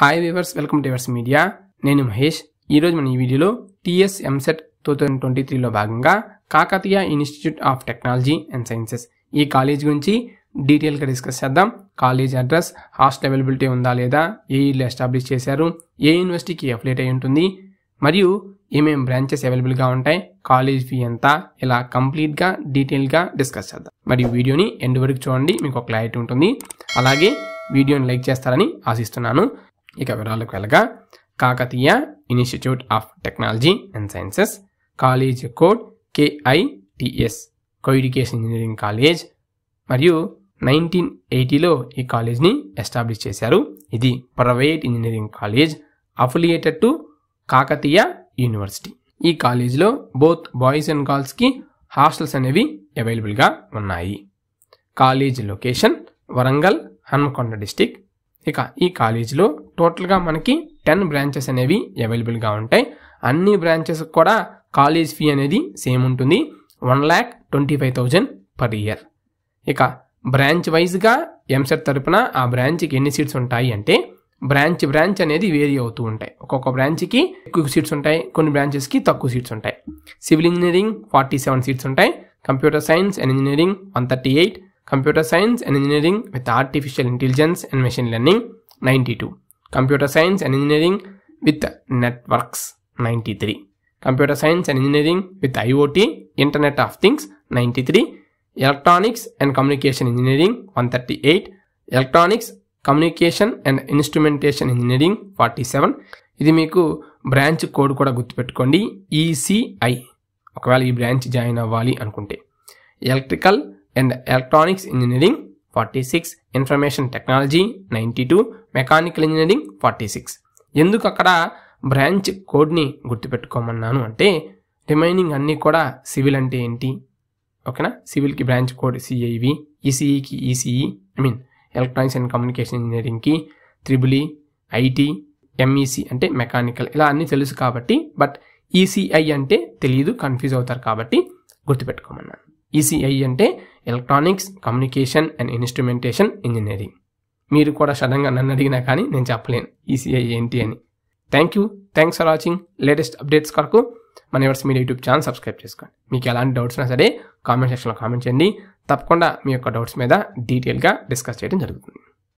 hi viewers welcome to viewers media నేను మహేష్ ఈరోజు మన ఈ వీడియోలో TS EAMCET two thousand twenty త్రీలో భాగంగా Kakatiya Institute of Technology and Sciences ఈ కాలేజ్ గురించి డీటెయిల్గా డిస్కస్ చేద్దాం కాలేజ్ అడ్రస్ హాస్టల్ అవైలబిలిటీ ఉందా లేదా ఏ ఇయర్లో ఎస్టాబ్లిష్ చేశారు ఏ యూనివర్సిటీకి అఫిలేట్ అయి ఉంటుంది మరియు ఏమేమి బ్రాంచెస్ అవైలబుల్గా ఉంటాయి కాలేజ్ ఫీ ఎంత ఇలా కంప్లీట్గా డీటెయిల్గా డిస్కస్ చేద్దాం మరియు వీడియోని ఎండ్ వరకు చూడండి మీకు ఒక క్లారిటీ ఉంటుంది అలాగే వీడియోని లైక్ చేస్తారని ఆశిస్తున్నాను ఇక వివరాలకు వెళ్ళగా Kakatiya Institute of Technology and Sciences college code KITS coeducation engineering college మరియు నైన్టీన్ ఎయిటీలో ఈ కాలేజ్ని ఎస్టాబ్లిష్ చేశారు ఇది private engineering college affiliated to Kakatiya University ఈ కాలేజీలో బోత్ బాయ్స్ అండ్ గర్ల్స్కి హాస్టల్స్ అనేవి అవైలబుల్గా ఉన్నాయి college location Warangal Hanamkonda district ఇక ఈ కాలేజీలో టోటల్గా మనకి టెన్ బ్రాంచెస్ అనేవి అవైలబుల్గా ఉంటాయి అన్ని బ్రాంచెస్ కూడా కాలేజ్ ఫీ అనేది సేమ్ ఉంటుంది one lakh twenty five thousand per year ఇక బ్రాంచ్ వైజ్గా ఎంసెట్ తరపున ఆ బ్రాంచ్కి ఎన్ని సీట్స్ ఉంటాయి అంటే బ్రాంచ్ బ్రాంచ్ అనేది వేరీ అవుతూ ఉంటాయి ఒక్కొక్క బ్రాంచ్కి ఎక్కువ సీట్స్ ఉంటాయి కొన్ని బ్రాంచెస్కి తక్కువ సీట్స్ ఉంటాయి civil engineering forty seven seats ఉంటాయి computer science and engineering one thirty eight computer science and engineering with artificial intelligence and machine learning ninety two computer science and engineering with networks ninety three computer science and engineering with IoT internet of things ninety three electronics and communication engineering one thirty eight electronics communication and instrumentation engineering forty seven ఇది మీకు branch code కూడా గుర్తుపెట్టుకోండి ECI e ఒకవేళ ఈ branch join అవ్వాలి అనుకుంటే electrical and electronics engineering 46 information technology 92 mechanical engineering six ఎందుకు అక్కడ బ్రాంచ్ కోడ్ని గుర్తుపెట్టుకోమన్నాను అంటే రిమైనింగ్ అన్నీ కూడా సివిల్ అంటే ఏంటి ఓకేనా సివిల్కి బ్రాంచ్ కోడ్ సిఐవి ఈసీఈకి ECE I mean electronics and communication ఇంజనీరింగ్కి త్రిబులి ఐటీ ఎంఈసి అంటే మెకానికల్ ఇలా అన్నీ తెలుసు కాబట్టి బట్ ఈసీఐ అంటే తెలియదు కన్ఫ్యూజ్ అవుతారు కాబట్టి గుర్తుపెట్టుకోమన్నాను ఈసీఐ e అంటే electronics communication and instrumentation engineering మీరు కూడా సడన్గా నన్ను అడిగినా కానీ నేను చెప్పలేను ఈసీఐ e ఏంటి అని thank you thanks for watching latest updates కొరకు మన viewers media YouTube channel subscribe చేసుకోండి మీకు ఎలాంటి డౌట్స్ ఉన్నా సరే కామెంట్ సెక్షన్లో కామెంట్ చేయండి తప్పకుండా మీ యొక్క డౌట్స్ మీద డీటెయిల్గా డిస్కస్ చేయడం జరుగుతుంది